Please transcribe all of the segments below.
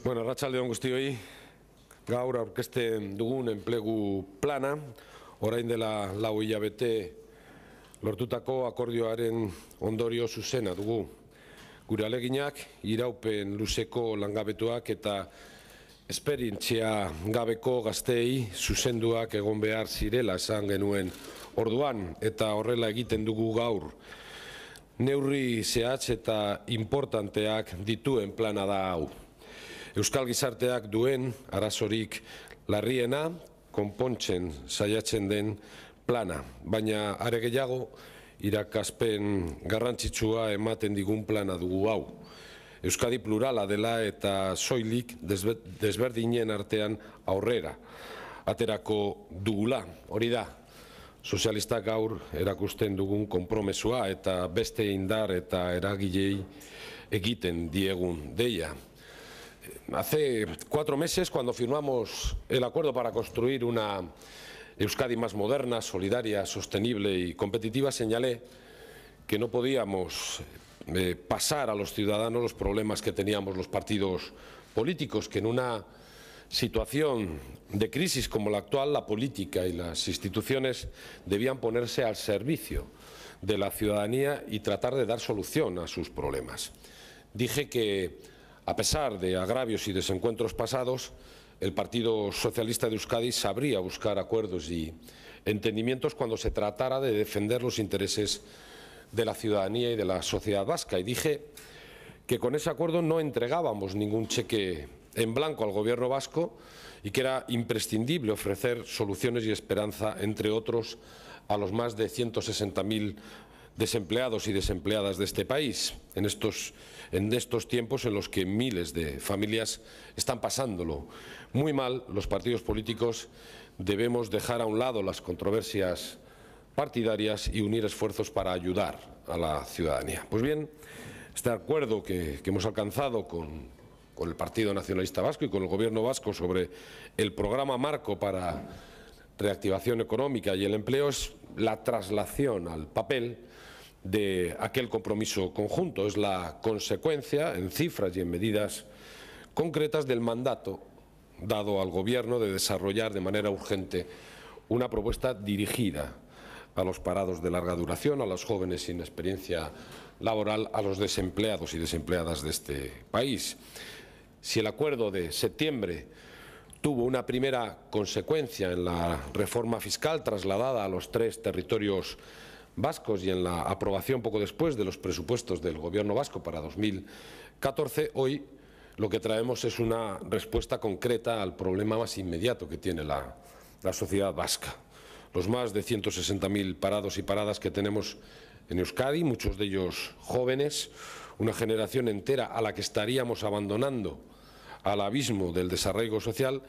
Bueno, ratxalde hon guzti hoi, gaur aurkesten dugun enplegu plana, orain dela lau hilabete lortutako akordioaren ondorio zuzena dugu. Gure aleginak, iraupen luzeko langabetuak eta esperientzia gabeko gazteei zuzenduak egon behar zirela esan genuen orduan, eta horrela egiten dugu gaur. Neurri zehatz eta importanteak dituen plana da hau. Euskal gizarteak duen arazorik larriena, konpontzen saiatzen den plana, baina are gehiago irakaspen garrantzitsua ematen digun plana dugu hau. Euskadi plurala dela eta soilik desberdinen artean aurrera aterako dugula. Hori da. Sozialista gaur erakusten dugun konpromesua eta beste indar eta eragilei egiten diegun deia. hace cuatro meses, cuando firmamos el acuerdo para construir una Euskadi más moderna, solidaria, sostenible y competitiva, señalé que no podíamos eh, pasar a los ciudadanos los problemas que teníamos los partidos políticos, que en una situación de crisis como la actual, la política y las instituciones debían ponerse al servicio de la ciudadanía y tratar de dar solución a sus problemas. Dije que a pesar de agravios y desencuentros pasados, el Partido Socialista de Euskadi sabría buscar acuerdos y entendimientos cuando se tratara de defender los intereses de la ciudadanía y de la sociedad vasca. Y dije que con ese acuerdo no entregábamos ningún cheque en blanco al gobierno vasco y que era imprescindible ofrecer soluciones y esperanza, entre otros, a los más de 160.000 desempleados y desempleadas de este país, en estos, en estos tiempos en los que miles de familias están pasándolo muy mal, los partidos políticos debemos dejar a un lado las controversias partidarias y unir esfuerzos para ayudar a la ciudadanía. Pues bien, este acuerdo que, hemos alcanzado con, con el Partido Nacionalista Vasco y con el Gobierno Vasco sobre el programa marco para reactivación económica y el empleo es la traslación al papel de aquel compromiso conjunto. Es la consecuencia, en cifras y en medidas concretas, del mandato dado al Gobierno de desarrollar de manera urgente una propuesta dirigida a los parados de larga duración, a los jóvenes sin experiencia laboral, a los desempleados y desempleadas de este país. Si el acuerdo de septiembre tuvo una primera consecuencia en la reforma fiscal trasladada a los tres territorios vascos y en la aprobación poco después de los presupuestos del Gobierno vasco para 2014, hoy lo que traemos es una respuesta concreta al problema más inmediato que tiene la, la sociedad vasca. Los más de 160.000 parados y paradas que tenemos en Euskadi, muchos de ellos jóvenes, una generación entera a la que estaríamos abandonando al abismo del desarraigo social,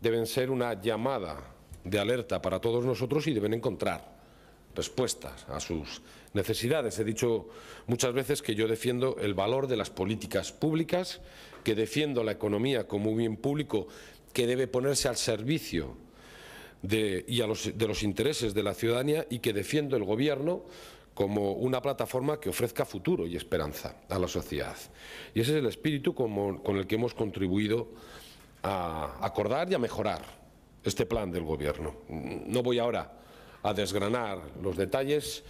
deben ser una llamada de alerta para todos nosotros y deben encontrar respuestas a sus necesidades. He dicho muchas veces que yo defiendo el valor de las políticas públicas, que defiendo la economía como un bien público que debe ponerse al servicio de, y los, de los intereses de la ciudadanía y que defiendo el Gobierno como una plataforma que ofrezca futuro y esperanza a la sociedad. Y ese es el espíritu con el que hemos contribuido a acordar y a mejorar este plan del Gobierno. No voy ahora a desgranar los detalles.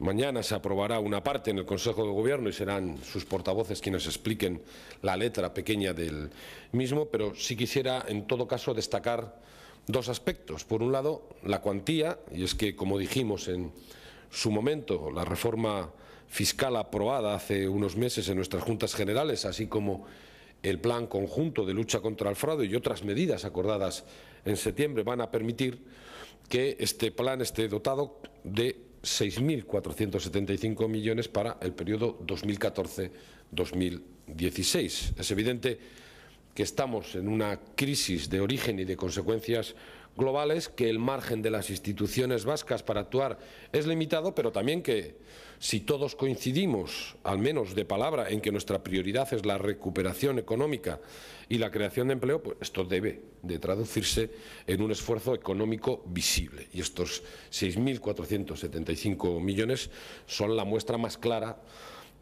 Mañana se aprobará una parte en el Consejo de Gobierno y serán sus portavoces quienes expliquen la letra pequeña del mismo, pero sí quisiera en todo caso destacar dos aspectos. Por un lado, la cuantía, y es que como dijimos en su momento, la reforma fiscal aprobada hace unos meses en nuestras juntas generales, así como el plan conjunto de lucha contra el fraude y otras medidas acordadas en septiembre van a permitir que este plan esté dotado de 6.475 millones para el periodo 2014-2016. Es evidente que estamos en una crisis de origen y de consecuencias globales, que el margen de las instituciones vascas para actuar es limitado, pero también que si todos coincidimos, al menos de palabra, en que nuestra prioridad es la recuperación económica y la creación de empleo, pues esto debe de traducirse en un esfuerzo económico visible. Y estos 6.475 millones son la muestra más clara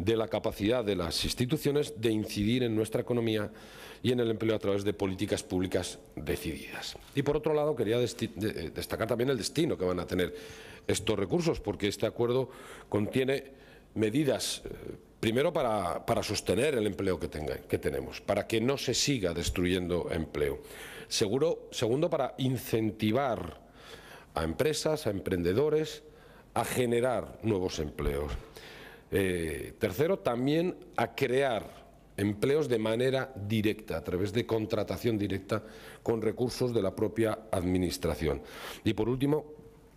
de la capacidad de las instituciones de incidir en nuestra economía y en el empleo a través de políticas públicas decididas. Y por otro lado, quería eh, destacar también el destino que van a tener estos recursos, porque este acuerdo contiene medidas, eh, primero para, sostener el empleo que, que tenemos, para que no se siga destruyendo empleo. segundo, para incentivar a empresas, a emprendedores, a generar nuevos empleos. Eh, tercero, también a crear empleos de manera directa, a través de contratación directa con recursos de la propia administración. Y por último,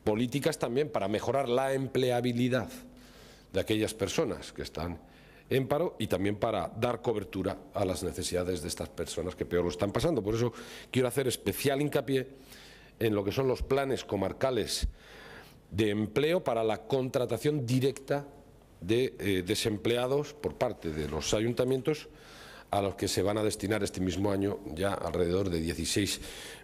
políticas también para mejorar la empleabilidad de aquellas personas que están en paro y también para dar cobertura a las necesidades de estas personas que peor lo están pasando. Por eso quiero hacer especial hincapié en lo que son los planes comarcales de empleo para la contratación directa de eh, desempleados por parte de los ayuntamientos a los que se van a destinar este mismo año ya alrededor de 16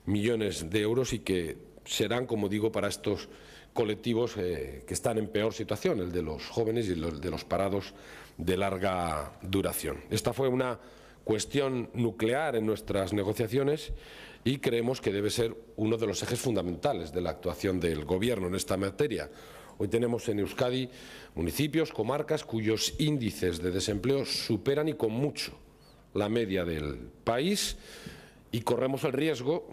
millones de euros y que serán, como digo, para estos colectivos eh, que están en peor situación, el de los jóvenes y el de los parados de larga duración. Esta fue una cuestión nuclear en nuestras negociaciones y creemos que debe ser uno de los ejes fundamentales de la actuación del Gobierno en esta materia. Hoy tenemos en Euskadi municipios, comarcas cuyos índices de desempleo superan y con mucho la media del país y corremos el riesgo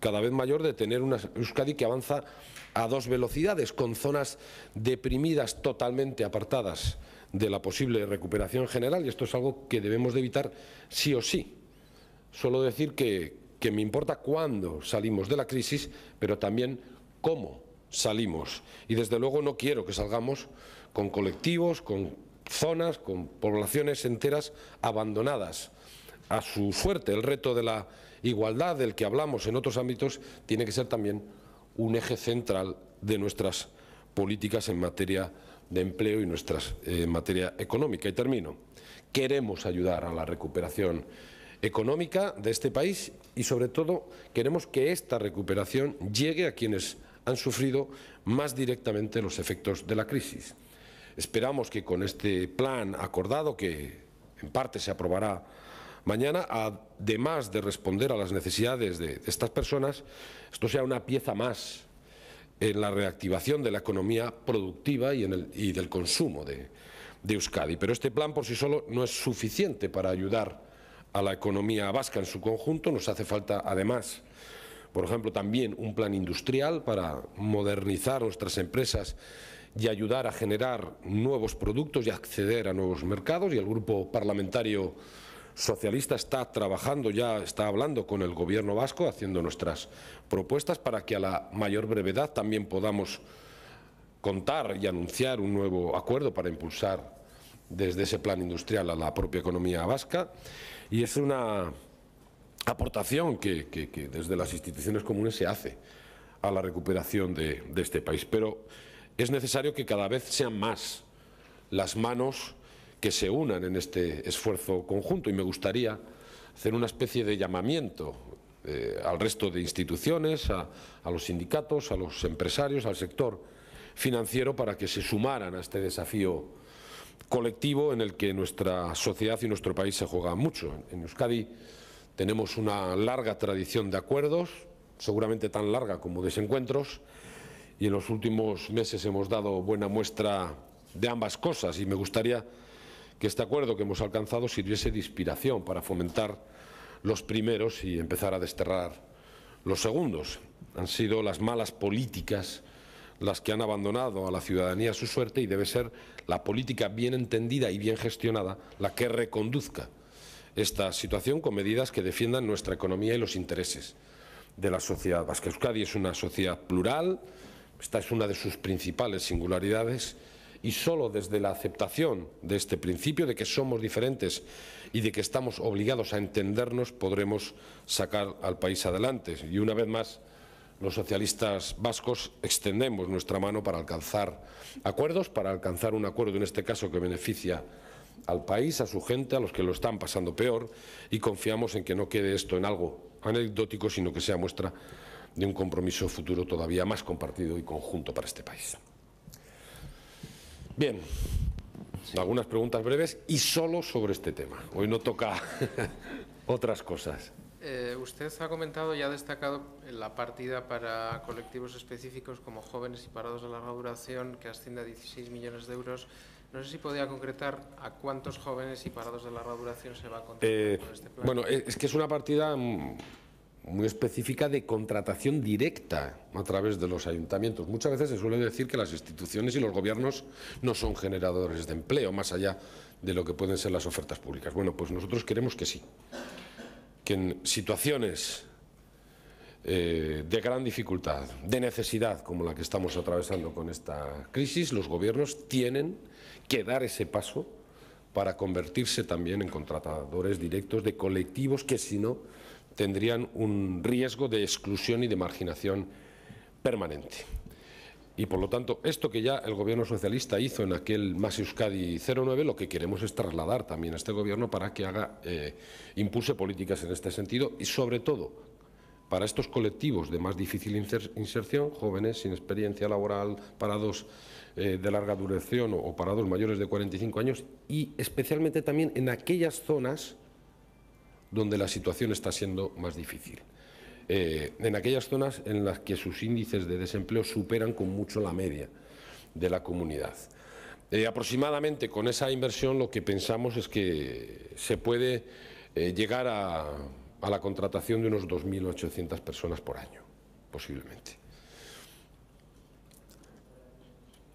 cada vez mayor de tener una Euskadi que avanza a dos velocidades, con zonas deprimidas totalmente apartadas de la posible recuperación general y esto es algo que debemos de evitar sí o sí. Solo decir que, que me importa cuándo salimos de la crisis, pero también cómo salimos. Y desde luego no quiero que salgamos con colectivos, con zonas, con poblaciones enteras abandonadas a su suerte. El reto de la igualdad del que hablamos en otros ámbitos tiene que ser también un eje central de nuestras políticas en materia de empleo y nuestras eh, en materia económica. Y termino. Queremos ayudar a la recuperación económica de este país y sobre todo queremos que esta recuperación llegue a quienes han sufrido más directamente los efectos de la crisis. Esperamos que con este plan acordado, que en parte se aprobará mañana, además de responder a las necesidades de, estas personas, esto sea una pieza más en la reactivación de la economía productiva y, del consumo de, de Euskadi. Pero este plan por sí solo no es suficiente para ayudar a la economía vasca en su conjunto. Nos hace falta, además, por ejemplo, también un plan industrial para modernizar nuestras empresas y ayudar a generar nuevos productos y acceder a nuevos mercados. Y el grupo parlamentario socialista está trabajando, ya está hablando con el gobierno vasco, haciendo nuestras propuestas para que a la mayor brevedad también podamos contar y anunciar un nuevo acuerdo para impulsar desde ese plan industrial a la propia economía vasca. Y es una aportación que, desde las instituciones comunes se hace a la recuperación de, este país. Pero es necesario que cada vez sean más las manos que se unan en este esfuerzo conjunto y me gustaría hacer una especie de llamamiento eh, al resto de instituciones, a, a, los sindicatos, a los empresarios, al sector financiero para que se sumaran a este desafío colectivo en el que nuestra sociedad y nuestro país se juegan mucho. En Euskadi tenemos una larga tradición de acuerdos, seguramente tan larga como desencuentros, y en los últimos meses hemos dado buena muestra de ambas cosas y me gustaría que este acuerdo que hemos alcanzado sirviese de inspiración para fomentar los primeros y empezar a desterrar los segundos. Han sido las malas políticas las que han abandonado a la ciudadanía su suerte y debe ser la política bien entendida y bien gestionada la que reconduzca esta situación con medidas que defiendan nuestra economía y los intereses de la sociedad vasca. Euskadi es una sociedad plural, esta es una de sus principales singularidades y solo desde la aceptación de este principio de que somos diferentes y de que estamos obligados a entendernos podremos sacar al país adelante. Y una vez más, los socialistas vascos extendemos nuestra mano para alcanzar acuerdos, para alcanzar un acuerdo en este caso que beneficia al país, a su gente, a los que lo están pasando peor y confiamos en que no quede esto en algo anecdótico, sino que sea muestra de un compromiso futuro todavía más compartido y conjunto para este país. Bien, algunas preguntas breves y solo sobre este tema. Hoy no toca otras cosas. Eh, usted ha comentado y ha destacado la partida para colectivos específicos como jóvenes y parados de larga duración que asciende a 16 millones de euros no sé si podía concretar a cuántos jóvenes y parados de larga duración se va a contratar eh, este plan. Bueno, es que es una partida muy específica de contratación directa a través de los ayuntamientos. Muchas veces se suele decir que las instituciones y los gobiernos no son generadores de empleo, más allá de lo que pueden ser las ofertas públicas. Bueno, pues nosotros queremos que sí, que en situaciones eh, de gran dificultad, de necesidad, como la que estamos atravesando con esta crisis, los gobiernos tienen que dar ese paso para convertirse también en contratadores directos de colectivos que si no tendrían un riesgo de exclusión y de marginación permanente. Y por lo tanto, esto que ya el gobierno socialista hizo en aquel Más Euskadi 09, lo que queremos es trasladar también a este gobierno para que haga, eh, impulse políticas en este sentido y sobre todo para estos colectivos de más difícil inserción, jóvenes sin experiencia laboral, parados eh, de larga duración o parados mayores de 45 años y especialmente también en aquellas zonas donde la situación está siendo más difícil. Eh, en aquellas zonas en las que sus índices de desempleo superan con mucho la media de la comunidad. Eh, aproximadamente con esa inversión lo que pensamos es que se puede llegar a a la contratación de unos 2.800 personas por año, posiblemente.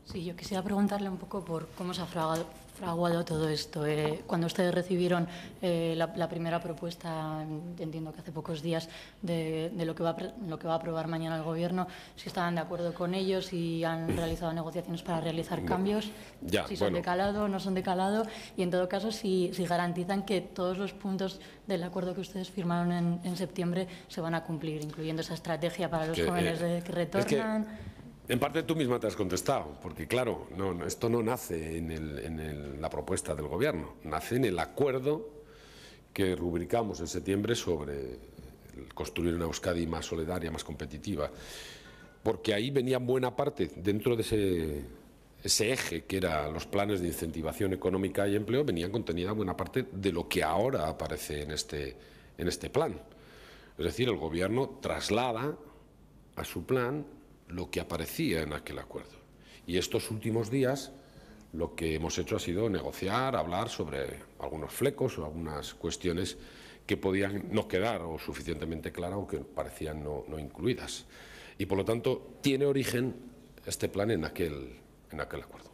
Sí, yo quisiera preguntarle un poco por cómo se ha fraguado, fraguado todo esto? Eh. cuando ustedes recibieron eh, la, primera propuesta, entiendo que hace pocos días, de, lo, que va a, aprobar mañana el Gobierno, si estaban de acuerdo con ellos, si han realizado negociaciones para realizar cambios, si son de calado o no son de calado, y en todo caso, si, garantizan que todos los puntos del acuerdo que ustedes firmaron en, septiembre se van a cumplir, incluyendo esa estrategia para los jóvenes eh, que retornan. En parte tú misma te has contestado, porque claro, no, esto no nace en, la propuesta del gobierno, nace en el acuerdo que rubricamos en septiembre sobre construir una Euskadi más solidaria, más competitiva, porque ahí venía buena parte dentro de ese, eje que eran los planes de incentivación económica y empleo, venía contenida buena parte de lo que ahora aparece en este, en este plan. Es decir, el gobierno traslada a su plan lo que aparecía en aquel acuerdo. Y estos últimos días lo que hemos hecho ha sido negociar, hablar sobre algunos flecos o algunas cuestiones que podían no quedar o suficientemente claras o que parecían no, no, incluidas. Y por lo tanto tiene origen este plan en aquel, en aquel acuerdo.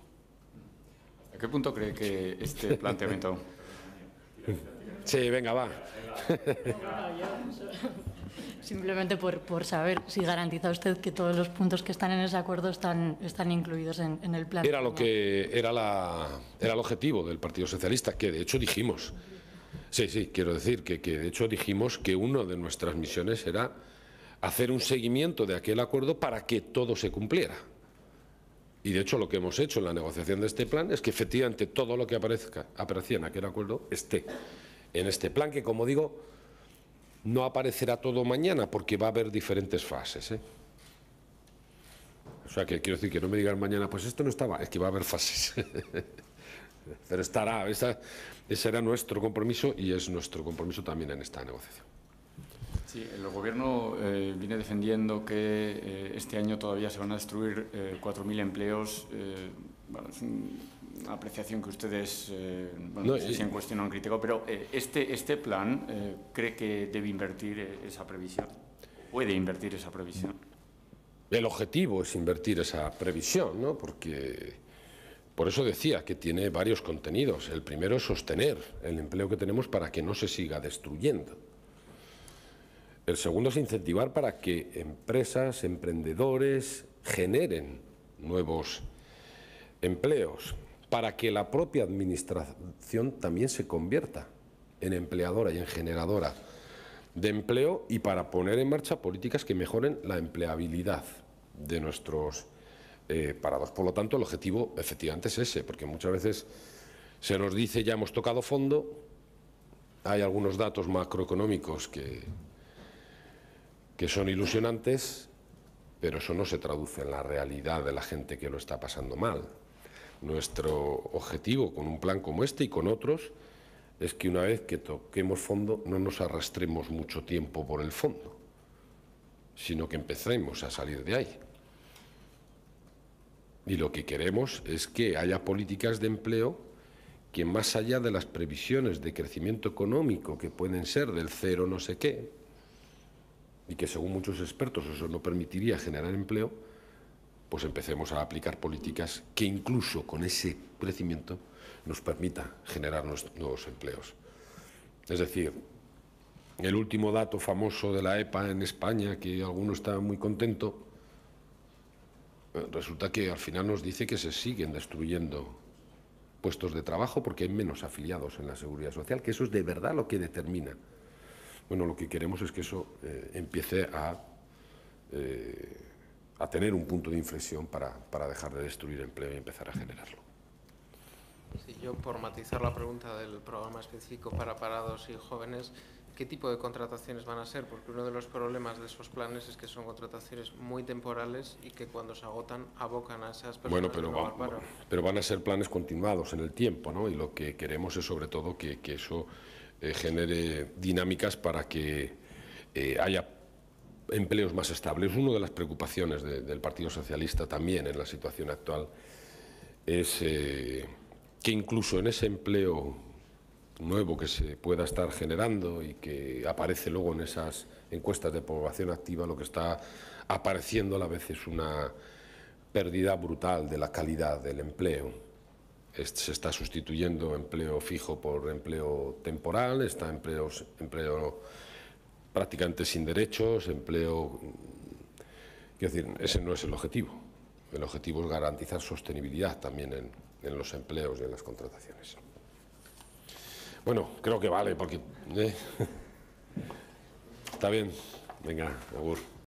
¿A qué punto cree que este planteamiento... sí, venga, va. Simplemente por, saber si garantiza usted que todos los puntos que están en ese acuerdo están, están incluidos en, el plan. Era lo que era la era el objetivo del Partido Socialista, que de hecho dijimos. Sí, sí, quiero decir que, que de hecho dijimos que una de nuestras misiones era hacer un seguimiento de aquel acuerdo para que todo se cumpliera. Y de hecho lo que hemos hecho en la negociación de este plan es que efectivamente todo lo que aparezca, aparecía en aquel acuerdo esté en este plan que, como digo, no aparecerá todo mañana porque va a haber diferentes fases. ¿eh? O sea, que quiero decir que no me digan mañana, pues esto no estaba, es que va a haber fases. Pero estará, ese era nuestro compromiso y es nuestro compromiso también en esta negociación. Sí, el gobierno eh, viene defendiendo que eh, este año todavía se van a destruir 4.000 eh, empleos. bueno, es una apreciación que ustedes, bueno, no, sé si en cuestión han criticado, pero este, este plan cree que debe invertir esa previsión. ¿Puede invertir esa previsión? El objetivo es invertir esa previsión, ¿no? Porque por eso decía que tiene varios contenidos. El primero es sostener el empleo que tenemos para que no se siga destruyendo. El segundo es incentivar para que empresas, emprendedores generen nuevos empleos, para que la propia administración también se convierta en empleadora y en generadora de empleo y para poner en marcha políticas que mejoren la empleabilidad de nuestros eh, parados. Por lo tanto, el objetivo efectivamente es ese, porque muchas veces se nos dice ya hemos tocado fondo, hay algunos datos macroeconómicos que que son ilusionantes, pero eso no se traduce en la realidad de la gente que lo está pasando mal. Nuestro objetivo con un plan como este y con otros es que una vez que toquemos fondo no nos arrastremos mucho tiempo por el fondo, sino que empecemos a salir de ahí. Y lo que queremos es que haya políticas de empleo que más allá de las previsiones de crecimiento económico que pueden ser del cero no sé qué, y que según muchos expertos eso no permitiría generar empleo, pues empecemos a aplicar políticas que incluso con ese crecimiento nos permita generar nuevos empleos. Es decir, el último dato famoso de la EPA en España, que alguno está muy contento, resulta que al final nos dice que se siguen destruyendo puestos de trabajo porque hay menos afiliados en la seguridad social, que eso es de verdad lo que determina bueno, lo que queremos es que eso eh, empiece a, eh, a, tener un punto de inflexión para, dejar de destruir empleo y empezar a generarlo. yo, por matizar la pregunta del programa específico para parados y jóvenes, ¿qué tipo de contrataciones van a ser? Porque uno de los problemas de esos planes es que son contrataciones muy temporales y que cuando se agotan abocan a esas personas. Bueno, pero, pero van a ser planes continuados en el tiempo, ¿no? Y lo que queremos es sobre todo que, que eso eh, genere dinámicas para que eh, haya empleos más estables. Una de las preocupaciones del Partido Socialista también en la situación actual es eh, que incluso en ese empleo nuevo que se pueda estar generando y que aparece luego en esas encuestas de población activa, lo que está apareciendo a la vez es una pérdida brutal de la calidad del empleo se está sustituyendo empleo fijo por empleo temporal, está empleos, empleo prácticamente sin derechos, empleo... Mm, quiero decir, ese no es el objetivo. El objetivo es garantizar sostenibilidad también en, los empleos y en las contrataciones. Bueno, creo que vale, porque... ¿eh? Está bien. Venga, agur.